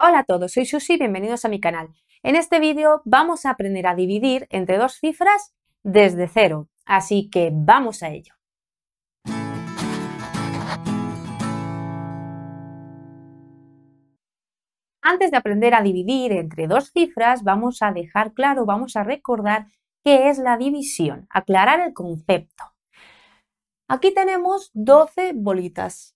Hola a todos, soy Susi y bienvenidos a mi canal. En este vídeo vamos a aprender a dividir entre dos cifras desde cero, así que vamos a ello. Antes de aprender a dividir entre dos cifras, vamos a dejar claro, vamos a recordar qué es la división, aclarar el concepto. Aquí tenemos 12 bolitas.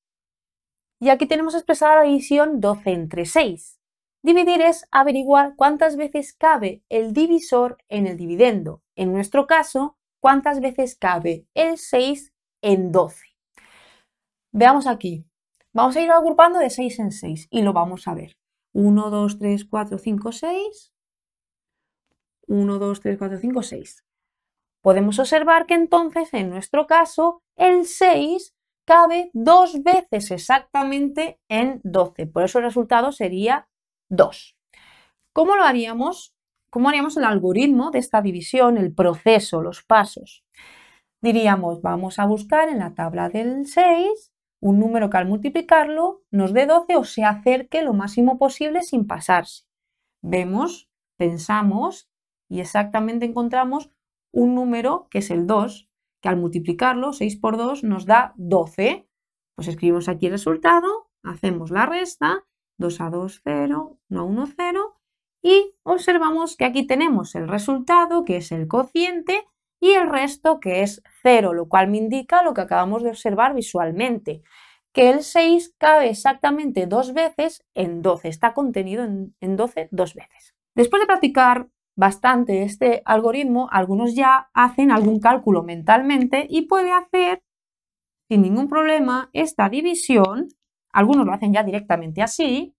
Y aquí tenemos expresada la división 12 entre 6. Dividir es averiguar cuántas veces cabe el divisor en el dividendo. En nuestro caso, cuántas veces cabe el 6 en 12. Veamos aquí. Vamos a ir agrupando de 6 en 6 y lo vamos a ver. 1, 2, 3, 4, 5, 6. 1, 2, 3, 4, 5, 6. Podemos observar que entonces, en nuestro caso, el 6 cabe dos veces exactamente en 12. Por eso el resultado sería 2. ¿Cómo lo haríamos? ¿Cómo haríamos el algoritmo de esta división, el proceso, los pasos? Diríamos, vamos a buscar en la tabla del 6 un número que al multiplicarlo nos dé 12 o se acerque lo máximo posible sin pasarse. Vemos, pensamos y exactamente encontramos un número que es el 2 que al multiplicarlo 6 por 2 nos da 12. Pues escribimos aquí el resultado, hacemos la resta, 2 a 2, 0, 1 a 1, 0, y observamos que aquí tenemos el resultado, que es el cociente, y el resto, que es 0, lo cual me indica lo que acabamos de observar visualmente, que el 6 cabe exactamente dos veces en 12, está contenido en, en 12 dos veces. Después de practicar bastante este algoritmo, algunos ya hacen algún cálculo mentalmente y puede hacer sin ningún problema esta división, algunos lo hacen ya directamente así,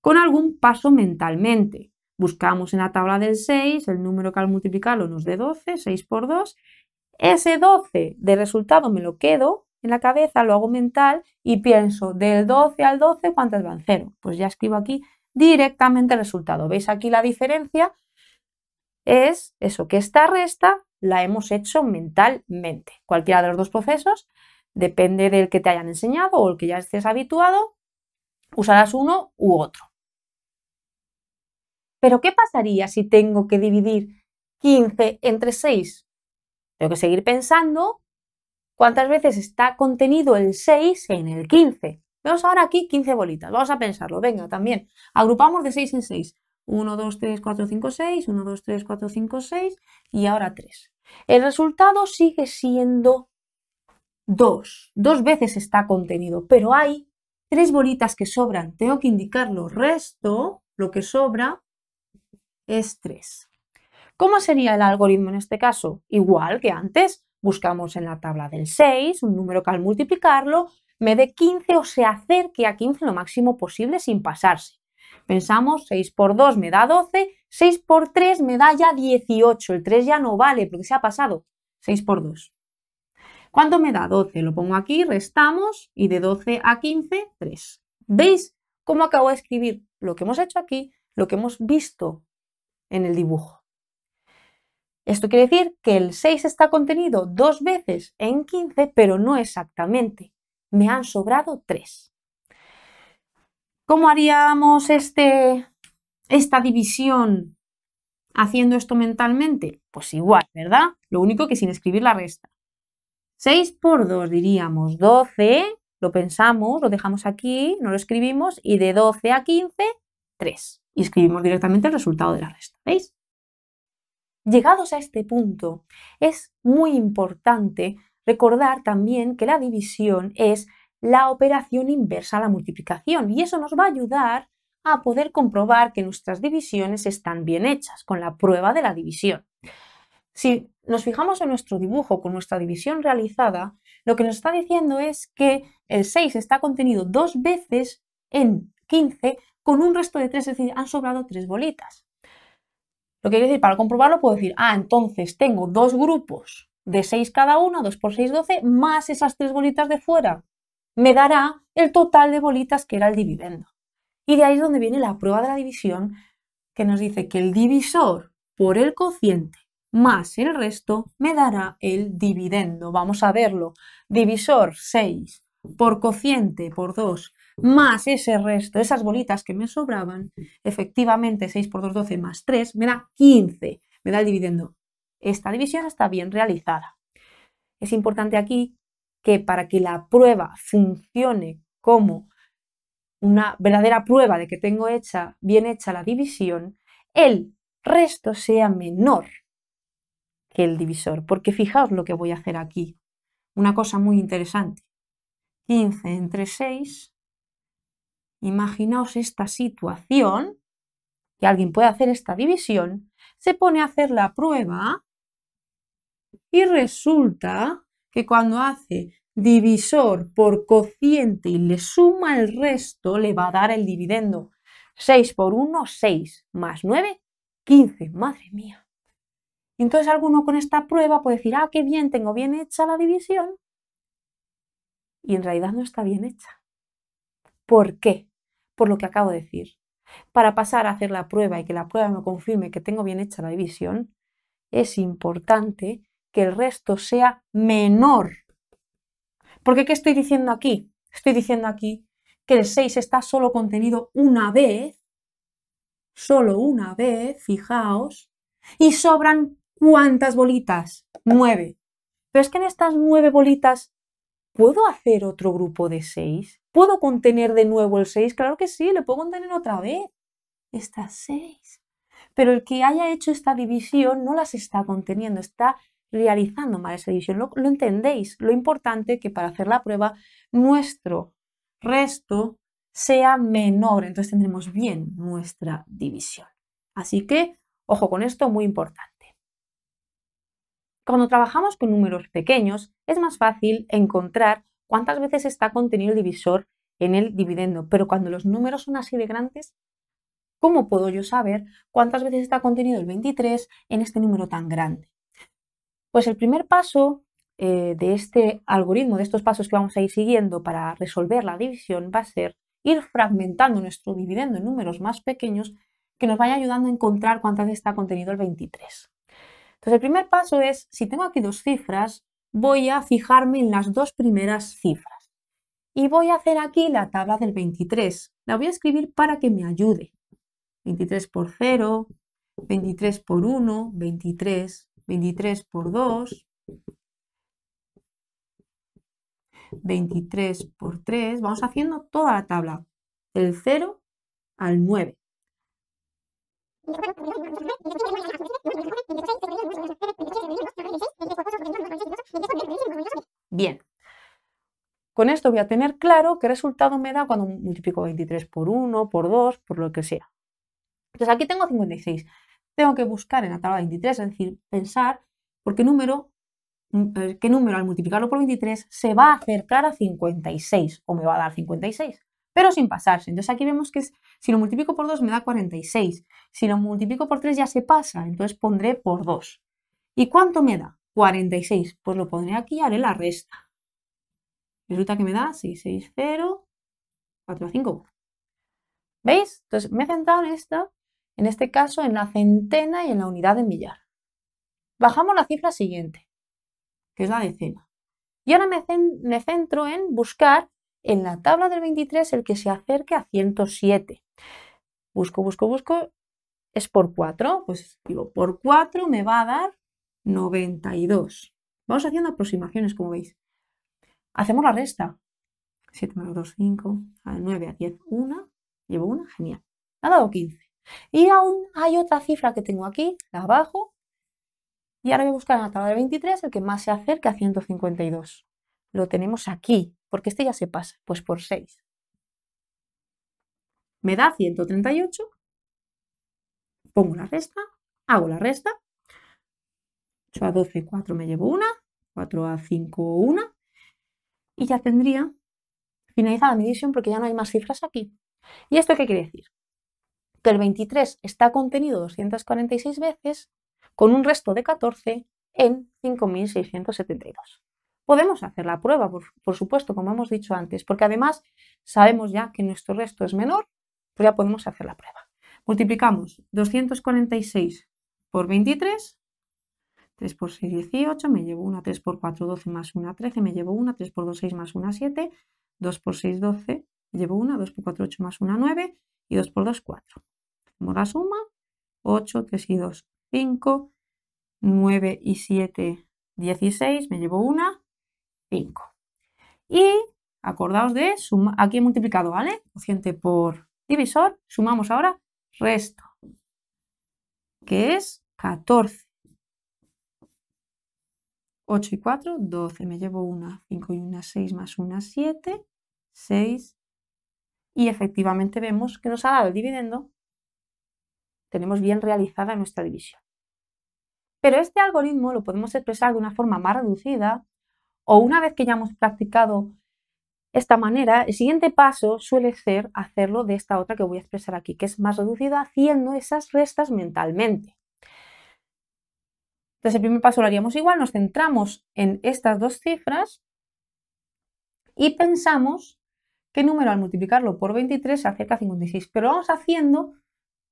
con algún paso mentalmente. Buscamos en la tabla del 6 el número que al multiplicarlo nos dé 12, 6 por 2. Ese 12 de resultado me lo quedo en la cabeza, lo hago mental y pienso del 12 al 12 cuántas van cero? Pues ya escribo aquí directamente el resultado. ¿Veis aquí la diferencia? es eso, que esta resta la hemos hecho mentalmente. Cualquiera de los dos procesos, depende del que te hayan enseñado o el que ya estés habituado, usarás uno u otro. Pero ¿qué pasaría si tengo que dividir 15 entre 6? Tengo que seguir pensando cuántas veces está contenido el 6 en el 15. Vemos ahora aquí 15 bolitas. Vamos a pensarlo. Venga, también. Agrupamos de 6 en 6. 1, 2, 3, 4, 5, 6, 1, 2, 3, 4, 5, 6 y ahora 3. El resultado sigue siendo 2. Dos veces está contenido, pero hay tres bolitas que sobran. Tengo que indicar lo Resto, lo que sobra, es 3. ¿Cómo sería el algoritmo en este caso? Igual que antes, buscamos en la tabla del 6 un número que al multiplicarlo me dé 15 o se acerque a 15 lo máximo posible sin pasarse. Pensamos, 6 por 2 me da 12, 6 por 3 me da ya 18. El 3 ya no vale porque se ha pasado. 6 por 2. ¿Cuánto me da? 12. Lo pongo aquí, restamos y de 12 a 15, 3. ¿Veis cómo acabo de escribir lo que hemos hecho aquí, lo que hemos visto en el dibujo? Esto quiere decir que el 6 está contenido dos veces en 15, pero no exactamente. Me han sobrado 3. ¿Cómo haríamos este, esta división haciendo esto mentalmente? Pues igual, ¿verdad? Lo único que sin escribir la resta. 6 por 2 diríamos 12, lo pensamos, lo dejamos aquí, no lo escribimos, y de 12 a 15, 3. Y escribimos directamente el resultado de la resta, ¿veis? Llegados a este punto, es muy importante recordar también que la división es la operación inversa a la multiplicación y eso nos va a ayudar a poder comprobar que nuestras divisiones están bien hechas con la prueba de la división. Si nos fijamos en nuestro dibujo con nuestra división realizada, lo que nos está diciendo es que el 6 está contenido dos veces en 15 con un resto de 3, es decir, han sobrado tres bolitas. Lo que quiere decir, para comprobarlo puedo decir, ah, entonces tengo dos grupos de 6 cada uno, 2 por 6, 12, más esas tres bolitas de fuera, me dará el total de bolitas que era el dividendo. Y de ahí es donde viene la prueba de la división que nos dice que el divisor por el cociente más el resto me dará el dividendo. Vamos a verlo. Divisor 6 por cociente por 2 más ese resto, esas bolitas que me sobraban, efectivamente 6 por 2, 12 más 3 me da 15, me da el dividendo. Esta división está bien realizada. Es importante aquí que para que la prueba funcione como una verdadera prueba de que tengo hecha, bien hecha la división, el resto sea menor que el divisor. Porque fijaos lo que voy a hacer aquí. Una cosa muy interesante. 15 entre 6. Imaginaos esta situación, que alguien puede hacer esta división, se pone a hacer la prueba y resulta que cuando hace divisor por cociente y le suma el resto, le va a dar el dividendo. 6 por 1, 6, más 9, 15. Madre mía. Entonces alguno con esta prueba puede decir, ah, qué bien, tengo bien hecha la división. Y en realidad no está bien hecha. ¿Por qué? Por lo que acabo de decir. Para pasar a hacer la prueba y que la prueba me confirme que tengo bien hecha la división, es importante que el resto sea menor. Porque ¿qué estoy diciendo aquí? Estoy diciendo aquí que el 6 está solo contenido una vez, solo una vez, fijaos, y sobran cuántas bolitas, 9. Pero es que en estas nueve bolitas, ¿puedo hacer otro grupo de 6? ¿Puedo contener de nuevo el 6? Claro que sí, le puedo contener otra vez. Estas 6. Pero el que haya hecho esta división no las está conteniendo, está realizando mal esa división. Lo, entendéis, lo importante que para hacer la prueba nuestro resto sea menor, entonces tendremos bien nuestra división. Así que, ojo con esto, muy importante. Cuando trabajamos con números pequeños, es más fácil encontrar cuántas veces está contenido el divisor en el dividendo, pero cuando los números son así de grandes, ¿cómo puedo yo saber cuántas veces está contenido el 23 en este número tan grande? Pues el primer paso eh, de este algoritmo, de estos pasos que vamos a ir siguiendo para resolver la división, va a ser ir fragmentando nuestro dividendo en números más pequeños que nos vaya ayudando a encontrar cuántas está contenido el 23. Entonces el primer paso es, si tengo aquí dos cifras, voy a fijarme en las dos primeras cifras. Y voy a hacer aquí la tabla del 23. La voy a escribir para que me ayude. 23 por 0, 23 por 1, 23 23 por 2, 23 por 3, vamos haciendo toda la tabla, del 0 al 9. Bien, con esto voy a tener claro qué resultado me da cuando multiplico 23 por 1, por 2, por lo que sea. Entonces aquí tengo 56 tengo que buscar en la tabla 23, es decir, pensar por qué número, mm, eh, qué número al multiplicarlo por 23 se va a acercar a 56 o me va a dar 56, pero sin pasarse. Entonces aquí vemos que si lo multiplico por 2 me da 46, si lo multiplico por 3 ya se pasa, entonces pondré por 2. ¿Y cuánto me da? 46. Pues lo pondré aquí y haré la resta. Resulta que me da 6, 6, 4, 5. ¿Veis? Entonces me he centrado en esta en este caso en la centena y en la unidad de millar. Bajamos la cifra siguiente, que es la decena. Y ahora me, centro en buscar en la tabla del 23 el que se acerque a 107. Busco, busco, busco. Es por 4, pues digo, por 4 me va a dar 92. Vamos haciendo aproximaciones, como veis. Hacemos la resta. 7 menos 2, 5, a 9, a 10, 1. Llevo una, genial. ha dado 15. Y aún hay otra cifra que tengo aquí, la abajo, y ahora voy a buscar en la tabla de 23 el que más se acerca a 152. Lo tenemos aquí, porque este ya se pasa, pues por 6. Me da 138, pongo la resta, hago la resta, 8 a 12, 4 me llevo una, 4 a 5, 1, y ya tendría finalizada mi división porque ya no hay más cifras aquí. ¿Y esto qué quiere decir? el 23 está contenido 246 veces, con un resto de 14 en 5672. Podemos hacer la prueba, por, supuesto, como hemos dicho antes, porque además sabemos ya que nuestro resto es menor, pues ya podemos hacer la prueba. Multiplicamos 246 por 23, 3 por 6, 18, me llevo una. 3 por 4, 12 más 1, 13, me llevo una. 3 por 2, 6 más 1, 7, 2 por 6, 12, llevo una. 2 por 4, 8 más 1, 9 y 2 por 2, 4 la suma, 8, 3 y 2, 5, 9 y 7, 16, me llevo una, 5. Y acordaos de, suma, aquí he multiplicado, ¿vale? Cociente por divisor, sumamos ahora resto, que es 14. 8 y 4, 12, me llevo una, 5 y una, 6 más una, 7, 6. Y efectivamente vemos que nos ha dado el dividendo tenemos bien realizada nuestra división. Pero este algoritmo lo podemos expresar de una forma más reducida o una vez que ya hemos practicado esta manera, el siguiente paso suele ser hacerlo de esta otra que voy a expresar aquí, que es más reducida, haciendo esas restas mentalmente. Entonces el primer paso lo haríamos igual, nos centramos en estas dos cifras y pensamos qué número al multiplicarlo por 23 se acerca a 56, pero vamos haciendo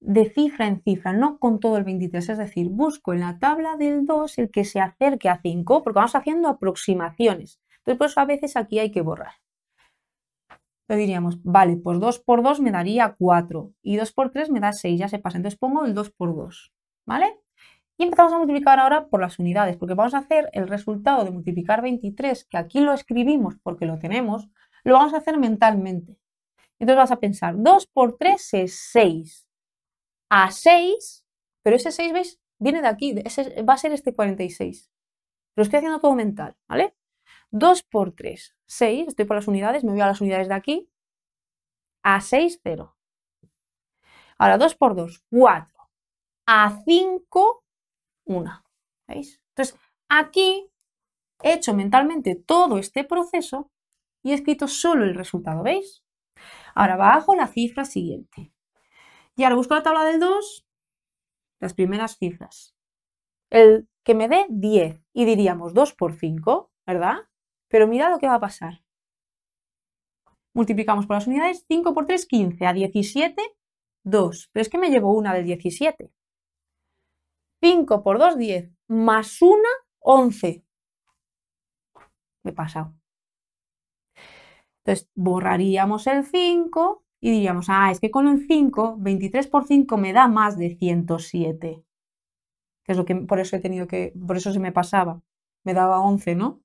de cifra en cifra, no con todo el 23, es decir, busco en la tabla del 2 el que se acerque a 5, porque vamos haciendo aproximaciones. Entonces, por eso a veces aquí hay que borrar. Lo diríamos, vale, pues 2 por 2 me daría 4 y 2 por 3 me da 6, ya se pasa. Entonces pongo el 2 por 2, ¿vale? Y empezamos a multiplicar ahora por las unidades, porque vamos a hacer el resultado de multiplicar 23, que aquí lo escribimos porque lo tenemos, lo vamos a hacer mentalmente. Entonces vas a pensar, 2 por 3 es 6 a 6, pero ese 6, ¿veis? Viene de aquí, va a ser este 46. Lo estoy haciendo todo mental, ¿vale? 2 por 3, 6, estoy por las unidades, me voy a las unidades de aquí, a 6, 0. Ahora 2 por 2, 4, a 5, 1. ¿Veis? Entonces, aquí he hecho mentalmente todo este proceso y he escrito solo el resultado, ¿veis? Ahora bajo la cifra siguiente. Y ahora busco la tabla del 2, las primeras cifras. El que me dé 10 y diríamos 2 por 5, ¿verdad? Pero mira lo que va a pasar. Multiplicamos por las unidades, 5 por 3, 15, a 17, 2. Pero es que me llevo una del 17. 5 por 2, 10, más 1, 11. Me he pasado. Entonces, borraríamos el 5 y diríamos, ah, es que con el 5, 23 por 5 me da más de 107. Que es lo que por eso he tenido que, por eso se me pasaba. Me daba 11, ¿no?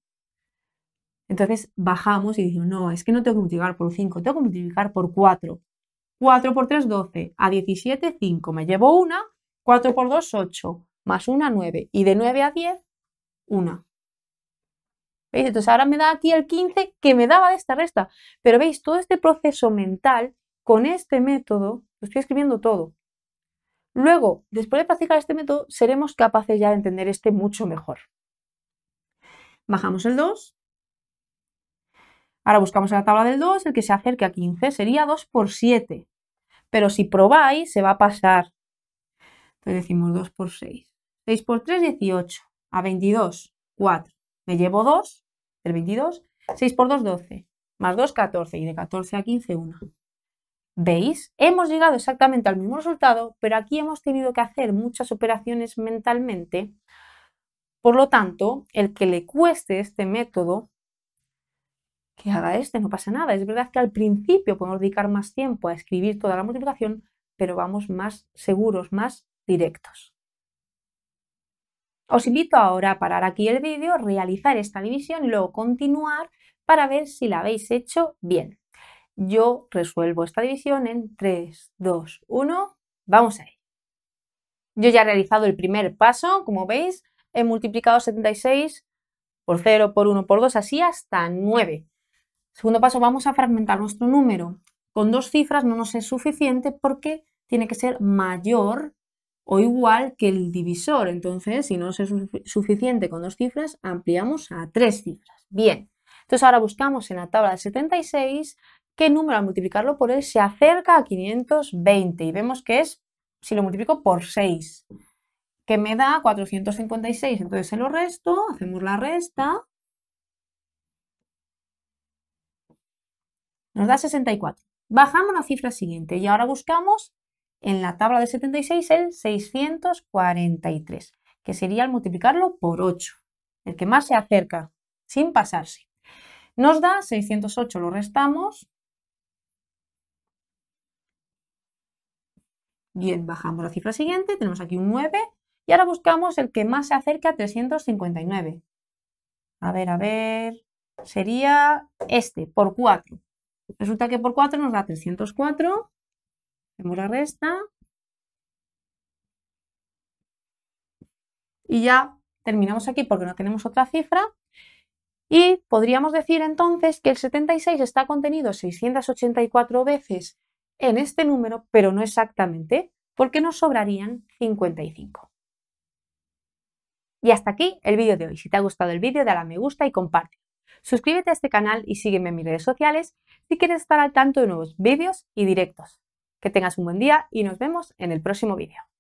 Entonces bajamos y decimos, no, es que no tengo que multiplicar por 5, tengo que multiplicar por 4. 4 por 3, 12. A 17, 5. Me llevo una. 4 por 2, 8. Más una, 9. Y de 9 a 10, 1. ¿Veis? Entonces ahora me da aquí el 15 que me daba de esta resta. Pero veis, todo este proceso mental con este método, lo estoy escribiendo todo. Luego, después de practicar este método, seremos capaces ya de entender este mucho mejor. Bajamos el 2. Ahora buscamos en la tabla del 2, el que se acerque a 15 sería 2 por 7. Pero si probáis, se va a pasar. Entonces decimos 2 por 6. 6 por 3, 18. A 22, 4. Me llevo 2 el 22. 6 por 2, 12. Más 2, 14. Y de 14 a 15, 1. ¿Veis? Hemos llegado exactamente al mismo resultado, pero aquí hemos tenido que hacer muchas operaciones mentalmente. Por lo tanto, el que le cueste este método, que haga este, no pasa nada. Es verdad que al principio podemos dedicar más tiempo a escribir toda la multiplicación, pero vamos más seguros, más directos. Os invito ahora a parar aquí el vídeo, realizar esta división y luego continuar para ver si la habéis hecho bien. Yo resuelvo esta división en 3, 2, 1. Vamos a Yo ya he realizado el primer paso, como veis, he multiplicado 76 por 0, por 1, por 2, así hasta 9. Segundo paso, vamos a fragmentar nuestro número. Con dos cifras no nos es suficiente porque tiene que ser mayor o igual que el divisor. Entonces, si no nos es suficiente con dos cifras, ampliamos a tres cifras. Bien, entonces ahora buscamos en la tabla de 76 ¿Qué número al multiplicarlo por él se acerca a 520? Y vemos que es, si lo multiplico por 6, que me da 456. Entonces se lo resto, hacemos la resta. Nos da 64. Bajamos la cifra siguiente y ahora buscamos en la tabla de 76 el 643, que sería al multiplicarlo por 8, el que más se acerca, sin pasarse. Nos da 608, lo restamos, Bien, bajamos la cifra siguiente, tenemos aquí un 9 y ahora buscamos el que más se acerca a 359. A ver, a ver, sería este, por 4. Resulta que por 4 nos da 304, hacemos la resta y ya terminamos aquí porque no tenemos otra cifra. Y podríamos decir entonces que el 76 está contenido 684 veces en este número, pero no exactamente, porque nos sobrarían 55. Y hasta aquí el vídeo de hoy. Si te ha gustado el vídeo, dale a me gusta y comparte. Suscríbete a este canal y sígueme en mis redes sociales si quieres estar al tanto de nuevos vídeos y directos. Que tengas un buen día y nos vemos en el próximo vídeo.